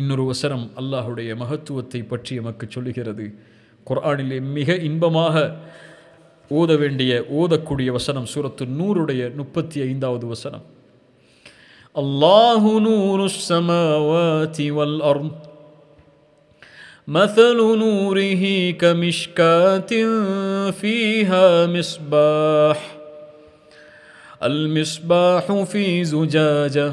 இன்னொரு வசனம் அல்லாஹுடைய மகத்துவத்தை பற்றி எமக்கு சொல்லுகிறது குர்ஆனிலே மிக இன்பமாக ஓத வேண்டிய ஓதக்கூடிய வசனம் சூரத்து நூறுடைய முப்பத்தி ஐந்தாவது வசனம் அல்லாஹு நூறு சமவாதி வல் அருண் مثل نوره كمشكاة فيها مصباح المصباح في زجاجه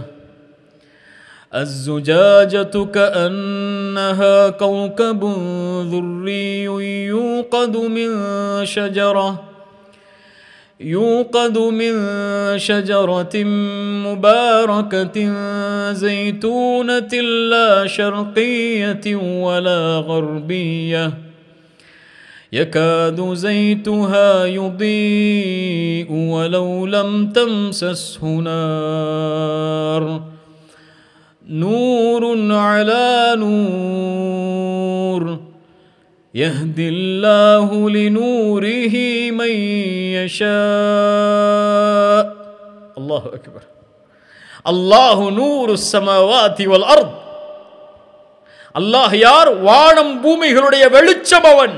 الزجاجة كأنها كوكب ذري يوقد من شجرة يوقد من شجرة مباركة زيتونة لا شرقية ولا غربية يكاد زيتها يضيء ولو لم تمسسه نار نور على نور يهدي الله لنوره من يشاء الله أكبر الله نور السماوات والأرض அல்லாஹ் யார் வானம் பூமிகளுடைய வெளிச்சம் அவன்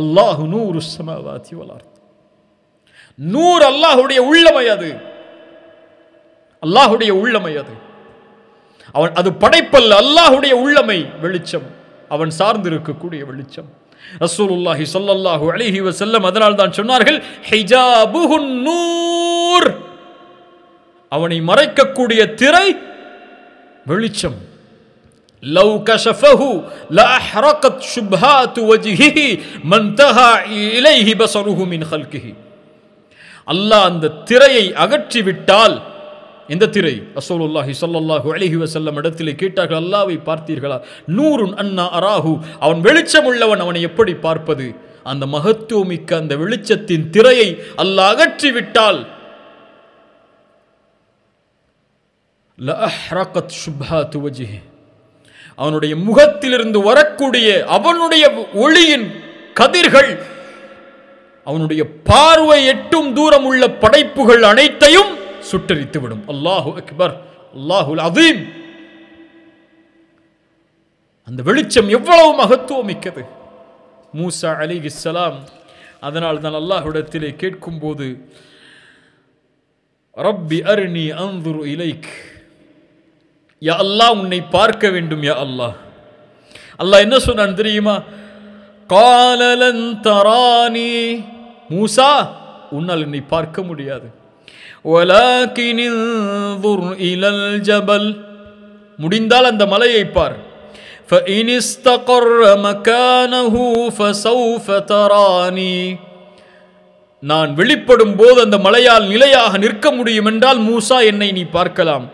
அல்லாஹு நூறு சமவாதி வளர்த்து நூறு அல்லாஹுடைய உள்ளமை அது அல்லாஹுடைய உள்ளமை அது அவன் அது படைப்பல்ல அல்லாஹுடைய உள்ளமை வெளிச்சம் அவன் சார்ந்து இருக்கக்கூடிய வெளிச்சம் ரசூலுல்லாஹி சொல்லல்லாஹு அலிஹி வசல்லம் அதனால் தான் சொன்னார்கள் நூர் அவனை மறைக்கக்கூடிய திரை வெளிச்சம் லவ் கஷஃபஹு لأحرقت شبهات وجهه ما انتهى إليه بصره من அல்லாஹ் அந்த திரையை அகற்றிவிட்டால் இந்த திரை அசோலுல்லாஹி சொல்லல்லாஹு அழகி வசல்லம் இடத்திலே கேட்டார்கள் அல்லாவை பார்த்தீர்களா நூறுன் அண்ணா அராஹு அவன் வெளிச்சம் உள்ளவன் அவனை எப்படி பார்ப்பது அந்த மகத்துவமிக்க அந்த வெளிச்சத்தின் திரையை அல்ல அகற்றி விட்டால் அவனுடைய முகத்திலிருந்து வரக்கூடிய அவனுடைய ஒளியின் கதிர்கள் அவனுடைய பார்வை எட்டும் தூரம் உள்ள படைப்புகள் அனைத்தையும் சுட்டரித்துவிடும் அல்லாஹு அக்பர் அல்லாஹுல் அதீம் அந்த வெளிச்சம் எவ்வளவு மகத்துவம் மிக்கது மூசா அலி இஸ்லாம் அதனால் தான் அல்லாஹுடத்திலே கேட்கும்போது ரப்பி அருணி அந்துரு இலைக் யா அல்லாஹ் உன்னை பார்க்க வேண்டும் யா அல்லாஹ் அல்லாஹ் என்ன சொன்னான் தெரியுமா காலலன் தராணி மூசா உன்னால் என்னை பார்க்க முடியாது ولكن முடிந்தால் அந்த மலையை பார் நான் வெளிப்படும் போது அந்த மலையால் நிலையாக நிற்க முடியும் என்றால் மூசா என்னை நீ பார்க்கலாம்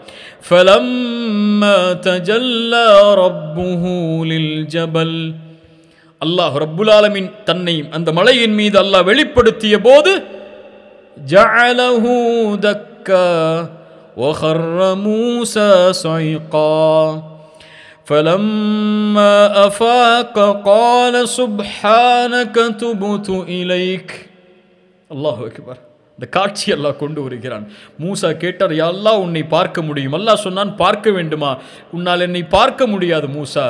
அல்லாஹ் ரப்புல் ஆலமின் தன்னை அந்த மலையின் மீது அல்லாஹ் வெளிப்படுத்திய போது جعله دكا وخر موسى صيقا فلما افاق قال سبحانك تبت اليك الله اكبر இந்த காட்சி அல்லா கொண்டு வருகிறான் மூசா கேட்டார் எல்லாம் உன்னை பார்க்க முடியும் அல்லாஹ் சொன்னான் பார்க்க வேண்டுமா உன்னால் என்னை பார்க்க முடியாது மூசா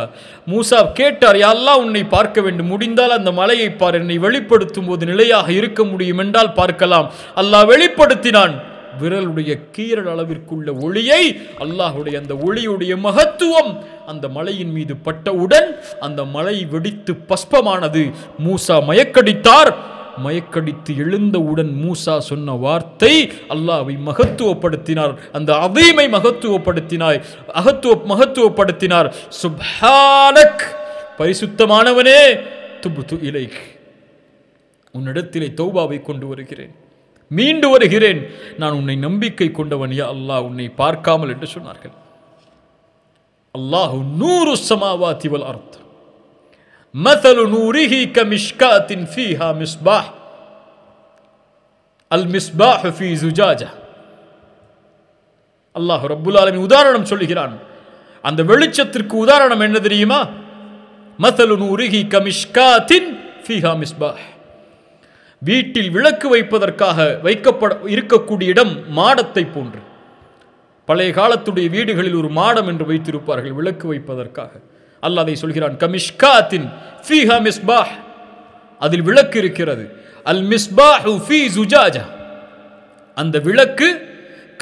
மூசா கேட்டார் எல்லாம் உன்னை பார்க்க வேண்டும் முடிந்தால் அந்த மலையை பார் என்னை வெளிப்படுத்தும் போது நிலையாக இருக்க முடியும் என்றால் பார்க்கலாம் அல்லாஹ் வெளிப்படுத்தினான் விரலுடைய கீரல் அளவிற்குள்ள ஒளியை அல்லாஹுடைய அந்த ஒளியுடைய மகத்துவம் அந்த மலையின் மீது பட்டவுடன் அந்த மலை வெடித்து பஸ்பமானது மூசா மயக்கடித்தார் மயக்கடித்து எழுந்தவுடன் மூசா சொன்ன வார்த்தை அல்லாவை மகத்துவப்படுத்தினார் அந்த அதைமை மகத்துவப்படுத்தினாய் அகத்துவ மகத்துவப்படுத்தினார் சுபானக் பரிசுத்தமானவனே துபுத்து இலை உன்னிடத்திலே தௌபாவை கொண்டு வருகிறேன் மீண்டு வருகிறேன் நான் உன்னை நம்பிக்கை கொண்டவன் யா அல்லாஹ் உன்னை பார்க்காமல் என்று சொன்னார்கள் அல்லாஹு நூறு சமாவாத்திவல் அர்த்தம் மசலு நூரிஹி கமிஷ்காத்தின் ஃபீஹா மிஸ்பாஹ் அல் மிஸ்பாஹ் ஃபீ ஜுஜாஜா அல்லாஹ் ரப்புல் ஆலமின் உதாரணம் சொல்லுகிறான் அந்த வெளிச்சத்திற்கு உதாரணம் என்ன தெரியுமா மசலு நூரிஹி கமிஷ்காத்தின் ஃபீஹா மிஸ்பாஹ் வீட்டில் விளக்கு வைப்பதற்காக வைக்கப்பட இருக்கக்கூடிய இடம் மாடத்தை போன்று பழைய காலத்துடைய வீடுகளில் ஒரு மாடம் என்று வைத்திருப்பார்கள் விளக்கு வைப்பதற்காக அல்லாஹ் அதை சொல்கிறான் கமிஷ்காத்தின் ஃபீஹா மிஸ்பாஹ் அதில் விளக்கு இருக்கிறது அல் மிஸ்பாஹு ஃபீ சுஜாஜா அந்த விளக்கு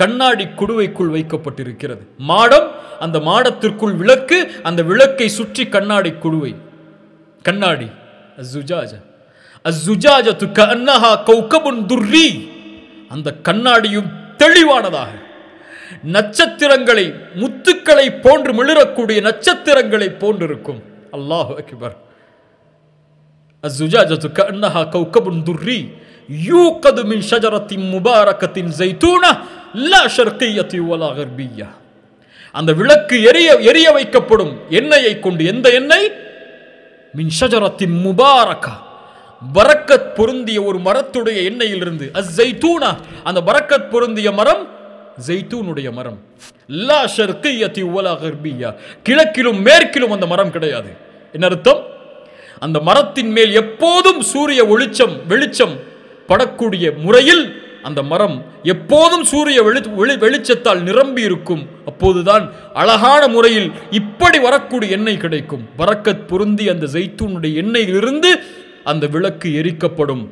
கண்ணாடி குடுவைக்குள் வைக்கப்பட்டிருக்கிறது மாடம் அந்த மாடத்திற்குள் விளக்கு அந்த விளக்கை சுற்றி கண்ணாடி குடுவை கண்ணாடி அசுஜாஜா அசுஜாஜா அன்னஹா கௌகபுன் துர்ரி அந்த கண்ணாடியும் தெளிவானதாக நட்சத்திரங்களை முத்துக்களை போன்று மிளிரக்கூடிய நட்சத்திரங்களை போன்றிருக்கும் அல்லாஹு அக்பர் அந்த விளக்கு எரிய எரிய வைக்கப்படும் கொண்டு எந்த எண்ணெய் முபாரக்கா பொருந்திய ஒரு மரத்துடைய எண்ணெயிலிருந்து அஸ்ஸைதூனா அந்த பரக்கத் பொருந்திய மரம் ஜெய்தூனுடைய மரம் லா ஷர்கியத்தி உலா கிழக்கிலும் மேற்கிலும் அந்த மரம் கிடையாது என்ன அர்த்தம் அந்த மரத்தின் மேல் எப்போதும் சூரிய ஒளிச்சம் வெளிச்சம் படக்கூடிய முறையில் அந்த மரம் எப்போதும் சூரிய வெளி வெளி வெளிச்சத்தால் நிரம்பி இருக்கும் அப்போதுதான் அழகான முறையில் இப்படி வரக்கூடிய எண்ணெய் கிடைக்கும் வரக்கத் பொருந்தி அந்த ஜெய்தூனுடைய எண்ணெயிலிருந்து அந்த விளக்கு எரிக்கப்படும்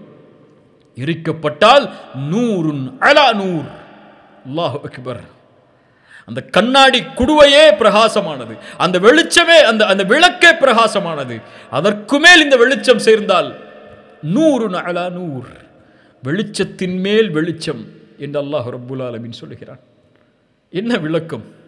எரிக்கப்பட்டால் நூறுன் அலா நூறு அல்லாஹ் அக்பர் அந்த கண்ணாடி குடுவையே பிரகாசமானது அந்த வெளிச்சமே அந்த அந்த விளக்கே பிரகாசமானது அதற்கு மேல் இந்த வெளிச்சம் சேர்ந்தால் நூறு நகலா நூறு வெளிச்சத்தின் மேல் வெளிச்சம் என்று அல்லாஹ் ரப்புல் ஆலமின் சொல்லுகிறான் என்ன விளக்கம்